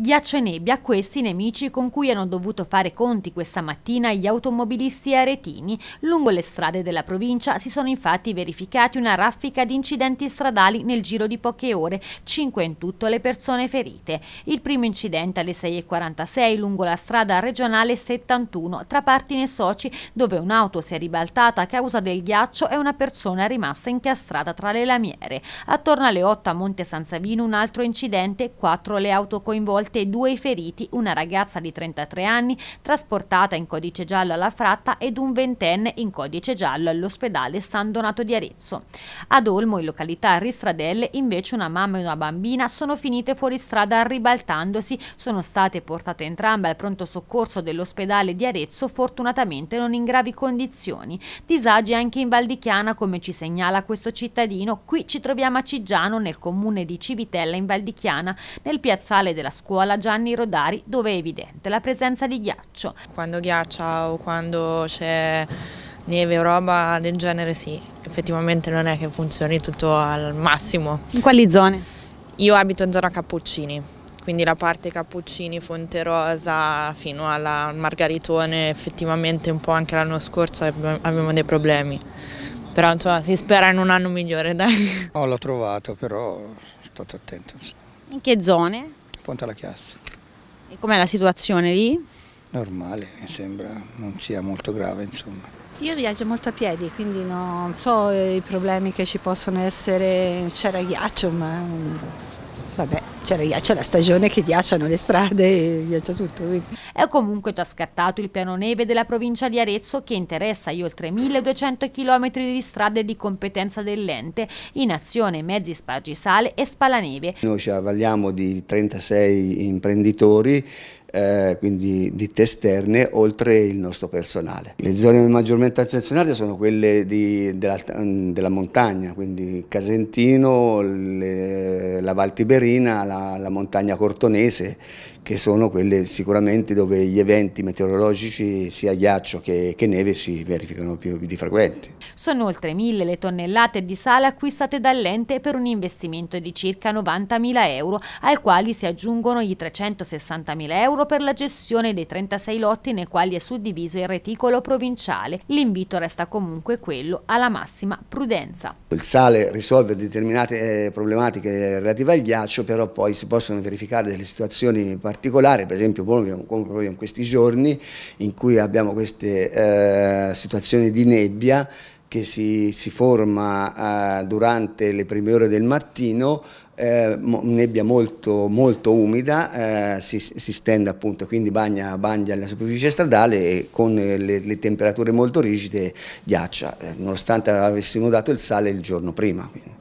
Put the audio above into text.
Ghiaccio e nebbia, questi nemici con cui hanno dovuto fare conti questa mattina gli automobilisti aretini. Lungo le strade della provincia si sono infatti verificati una raffica di incidenti stradali nel giro di poche ore, 5 in tutto le persone ferite. Il primo incidente alle 6.46 lungo la strada regionale 71 tra Partine e Soci, dove un'auto si è ribaltata a causa del ghiaccio e una persona è rimasta incastrata tra le lamiere. Attorno alle 8 a Monte San Savino un altro incidente, 4 le auto coinvolte morte e due feriti, una ragazza di 33 anni trasportata in codice giallo alla fratta ed un ventenne in codice giallo all'ospedale San Donato di Arezzo. Ad Olmo, in località Ristradelle, invece una mamma e una bambina sono finite fuori strada ribaltandosi, sono state portate entrambe al pronto soccorso dell'ospedale di Arezzo, fortunatamente non in gravi condizioni. Disagi anche in Val di Chiana, come ci segnala questo cittadino. Qui ci troviamo a Ciggiano, nel comune di Civitella in Val di Chiana, nel piazzale della scuola scuola Gianni Rodari dove è evidente la presenza di ghiaccio. Quando ghiaccia o quando c'è neve o roba del genere sì, effettivamente non è che funzioni tutto al massimo. In quali zone? Io abito in zona Cappuccini, quindi la parte Cappuccini, Fonte Rosa fino al Margaritone effettivamente un po' anche l'anno scorso abbiamo dei problemi. Però insomma, si spera in un anno migliore, dai. Oh, l'ho trovato, però sono stato attento. In che zone? Ponte alla Chiassa. E com'è la situazione lì? Normale, mi sembra, non sia molto grave insomma. Io viaggio molto a piedi, quindi non so eh, i problemi che ci possono essere, c'era ghiaccio, ma vabbè c'è la stagione che ghiacciano le strade e ghiaccia tutto. Quindi. È comunque già scattato il piano neve della provincia di Arezzo che interessa gli oltre 1200 km di strade di competenza dell'ente, in azione mezzi spargisale e spalaneve. Noi ci avvaliamo di 36 imprenditori eh, quindi ditte esterne, oltre il nostro personale. Le zone maggiormente attenzionate sono quelle di, della, mm, della, montagna, quindi Casentino, le, la Val Tiberina, la, la montagna cortonese, che sono quelle sicuramente dove gli eventi meteorologici, sia ghiaccio che, che neve, si verificano più, di frequenti. Sono oltre mille le tonnellate di sale acquistate dall'ente per un investimento di circa 90.000 euro, ai quali si aggiungono i 360.000 euro euro per la gestione dei 36 lotti nei quali è suddiviso il reticolo provinciale. L'invito resta comunque quello alla massima prudenza. Il sale risolve determinate eh, problematiche relative al ghiaccio, però poi si possono verificare delle situazioni particolari, per esempio come proprio in questi giorni in cui abbiamo queste eh, situazioni di nebbia che si, si forma eh, durante le prime ore del mattino, eh, nebbia molto, molto umida, eh, si, si, stende appunto, quindi bagna, bagna la superficie stradale e con eh, le, le temperature molto rigide ghiaccia, eh, nonostante avessimo dato il sale il giorno prima. Quindi.